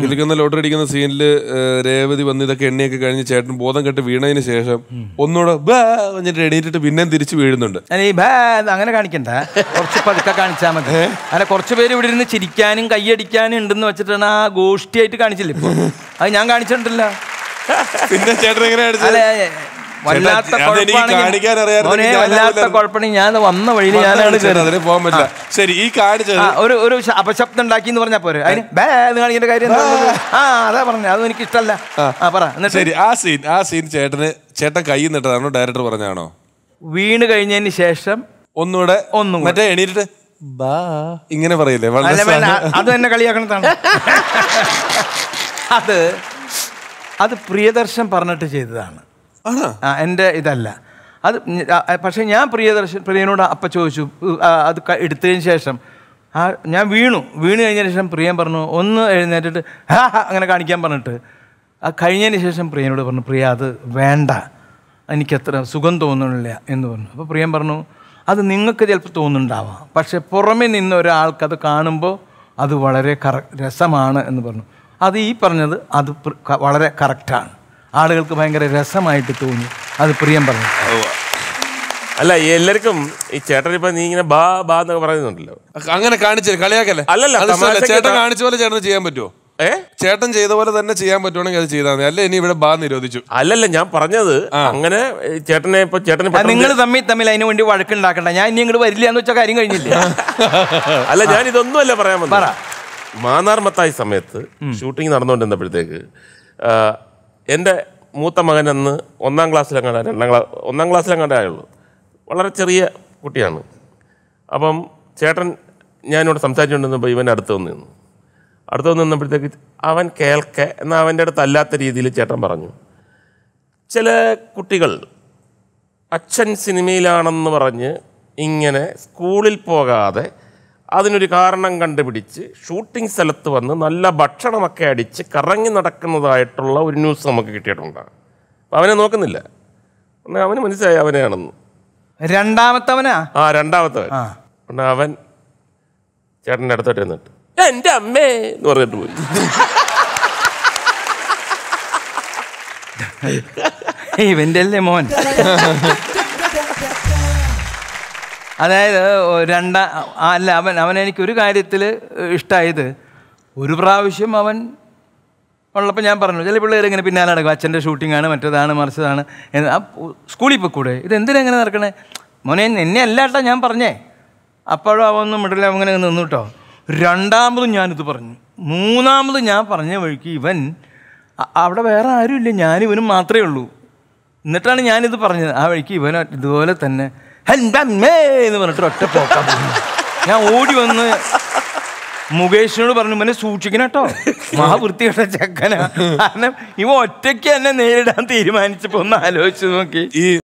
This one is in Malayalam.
കിലുക്കുന്ന ലോട്ടറി അടിക്കുന്ന സീനിൽ രേവതി വന്ന് ഇതൊക്കെ എണ്ണയൊക്കെ കഴിഞ്ഞ് ചേട്ടൻ ബോധം കെട്ട് വീണതിന് ശേഷം ഒന്നുകൂടെ ബാ എന്നിട്ട് എണീറ്റിട്ട് പിന്നെയും തിരിച്ചു വീഴുന്നുണ്ട് അങ്ങനെ കാണിക്കണ്ട കുറച്ച് പതുക്കെ കാണിച്ചാൽ മതി അങ്ങനെ കുറച്ച് പേര് ഇവിടെ ഇരുന്ന് ചിരിക്കാനും കൈയടിക്കാനും ഉണ്ടെന്ന് വെച്ചിട്ടാണ് ആ ഗോഷ്ടിയായിട്ട് കാണിച്ചില്ലേ അത് ഞാൻ കാണിച്ചിട്ടുണ്ടല്ലോ പിന്നെ ചേട്ടൻ എങ്ങനെയാണ് വല്ലാത്ത വല്ലാത്ത കുഴപ്പമാണെങ്കിൽ ഞാൻ വന്ന വഴിയിൽ ഞാനാണ് കയറുന്നത് ശരി ഈ കാണിച്ചത് ഒരു ഒരു അപശബ്ദം ഉണ്ടാക്കി എന്ന് പറഞ്ഞാൽ പോരെ അതിന് ബേ കാണിക്കേണ്ട കാര്യം ആ അതാ പറഞ്ഞു അതും എനിക്ക് ഇഷ്ടമല്ല ആ പറ ശരി ആ സീൻ ആ സീൻ ചേട്ടന് ചേട്ടൻ കൈ നിട്ടതാണോ ഡയറക്ടർ പറഞ്ഞാണോ വീണ് കഴിഞ്ഞതിന് ശേഷം ഒന്നുകൂടെ ഒന്നും മറ്റേ എണീറ്റിട്ട് ബാ ഇങ്ങനെ പറയില്ലേ അത് എന്നെ കളിയാക്കണതാണ് അത് അത് പ്രിയദർശൻ പറഞ്ഞിട്ട് ചെയ്തതാണ് എൻ്റെ ഇതല്ല അത് പക്ഷേ ഞാൻ പ്രിയദർശൻ പ്രിയനോട് അപ്പ ചോദിച്ചു അത് എടുത്തതിന് ശേഷം ആ ഞാൻ വീണു വീണ് കഴിഞ്ഞതിന് ശേഷം പ്രിയൻ പറഞ്ഞു ഒന്ന് എഴുന്നേറ്റിട്ട് ഹാ അങ്ങനെ കാണിക്കാൻ പറഞ്ഞിട്ട് ആ കഴിഞ്ഞതിന് ശേഷം പ്രിയനോട് പറഞ്ഞു പ്രിയ അത് വേണ്ട എനിക്കത്ര സുഖം തോന്നുന്നില്ല എന്ന് പറഞ്ഞു അപ്പോൾ പ്രിയൻ പറഞ്ഞു അത് നിങ്ങൾക്ക് ചിലപ്പോൾ തോന്നുന്നുണ്ടാവാം പക്ഷേ പുറമേ നിന്ന് ഒരാൾക്കത് കാണുമ്പോൾ അത് വളരെ കറ രസമാണ് എന്ന് പറഞ്ഞു അത് ഈ പറഞ്ഞത് അത് വളരെ കറക്റ്റാണ് ആളുകൾക്ക് ഭയങ്കര രസമായിട്ട് തോന്നി അത് പ്രിയം പറഞ്ഞു അല്ല എല്ലാവർക്കും ഈ ചേട്ടൻ ഇപ്പൊ നീ ഇങ്ങനെ ബാ ബാ എന്നൊക്കെ പറയുന്നുണ്ടല്ലോ അങ്ങനെ കാണിച്ചേ കളിയാക്കല്ലേ അല്ലല്ല ചേട്ടൻ കാണിച്ച പോലെ ചേട്ടന് ചെയ്യാൻ പറ്റുമോ ഏ ചേട്ടൻ ചെയ്ത പോലെ തന്നെ ചെയ്യാൻ പറ്റുവാണെങ്കിൽ അത് ചെയ്താൽ മതി അല്ല ഇനി ഇവിടെ ബാ നിരോധിച്ചു അല്ലല്ല ഞാൻ പറഞ്ഞത് അങ്ങനെ ചേട്ടനെ ഇപ്പൊ ചേട്ടൻ നിങ്ങൾ തമ്മിൽ തമ്മിൽ അതിനു വേണ്ടി വഴക്കുണ്ടാക്കണ്ട ഞാൻ ഇനി ഇങ്ങോട്ട് വരില്ല എന്ന് വെച്ചാൽ കാര്യം കഴിഞ്ഞില്ല അല്ല ഞാൻ ഇതൊന്നും അല്ല പറയാൻ മാന്നാർ മത്തായി സമയത്ത് ഷൂട്ടിംഗ് നടന്നുകൊണ്ടിരുന്നപ്പോഴത്തേക്ക് എൻ്റെ മൂത്ത മകൻ അന്ന് ഒന്നാം ക്ലാസ്സിലെങ്ങാണ്ട് രണ്ടാം ക്ലാസ് ഒന്നാം ക്ലാസ്സിലെങ്ങാണ്ട് ആയുള്ളൂ വളരെ ചെറിയ കുട്ടിയാണ് അപ്പം ചേട്ടൻ ഞാനിവിടെ സംസാരിച്ചുകൊണ്ടിരുന്നപ്പോൾ ഇവൻ അടുത്ത് വന്ന് നിന്നു അടുത്ത് വന്ന് നിന്നപ്പോഴത്തേക്ക് അവൻ കേൾക്കെ എന്നാൽ അവൻ്റെ അടുത്ത് അല്ലാത്ത രീതിയിൽ ചേട്ടൻ പറഞ്ഞു ചില കുട്ടികൾ അച്ഛൻ സിനിമയിലാണെന്ന് പറഞ്ഞ് ഇങ്ങനെ സ്കൂളിൽ പോകാതെ അതിനൊരു കാരണം കണ്ടുപിടിച്ച് ഷൂട്ടിംഗ് സ്ഥലത്ത് വന്ന് നല്ല ഭക്ഷണമൊക്കെ അടിച്ച് കറങ്ങി നടക്കുന്നതായിട്ടുള്ള ഒരു ന്യൂസ് നമുക്ക് കിട്ടിയിട്ടുണ്ട് അപ്പം അവനെ നോക്കുന്നില്ല അവന് മനസ്സിലായി അവനെയാണെന്ന് രണ്ടാമത്തവനാ ആ രണ്ടാമത്തവൻ അവൻ ചേട്ടൻ്റെ അടുത്തോട്ട് ഇരുന്നിട്ട് എൻ്റെ അമ്മേ എന്ന് പറഞ്ഞിട്ട് പോയി ഇവൻ്റെ അല്ലേ മോൻ അതായത് രണ്ട അല്ല അവൻ അവൻ എനിക്കൊരു കാര്യത്തിൽ ഇഷ്ടമായത് ഒരു പ്രാവശ്യം അവൻ ഉള്ളപ്പോൾ ഞാൻ പറഞ്ഞു ചില പിള്ളേർ ഇങ്ങനെ പിന്നാലെ നടക്കും അച്ഛൻ്റെ ഷൂട്ടിങ്ങാണ് മറ്റേതാണ് മറിച്ചതാണ് ആ സ്കൂളിൽ കൂടെ ഇത് എന്തിനാ ഇങ്ങനെ നടക്കണേ മോനെ എന്നെ അല്ലാട്ടോ ഞാൻ പറഞ്ഞേ അപ്പോഴും അവനൊന്നും മിടില്ല അങ്ങനെ നിന്നു കേട്ടോ രണ്ടാമതും ഞാനിത് പറഞ്ഞു മൂന്നാമത് ഞാൻ പറഞ്ഞ വഴിക്ക് ഇവൻ അവിടെ വേറെ ആരുമില്ല ഞാനിവനും മാത്രമേ ഉള്ളൂ എന്നിട്ടാണ് ഞാനിത് പറഞ്ഞത് ആ വഴിക്ക് ഇവൻ ഇതുപോലെ തന്നെ എന്ന് പറഞ്ഞിട്ട് ഒറ്റ പോക്കാം ഞാൻ ഓടി വന്ന് മുകേഷിനോട് പറഞ്ഞു ഇവനെ സൂക്ഷിക്കണം കേട്ടോ മഹാവൃത്തിയുടെ ചെക്കനാ കാരണം ഇവ ഒറ്റയ്ക്ക് എന്നെ നേരിടാൻ തീരുമാനിച്ചപ്പോ ഒന്ന് ആലോചിച്ച് നോക്കി ഈ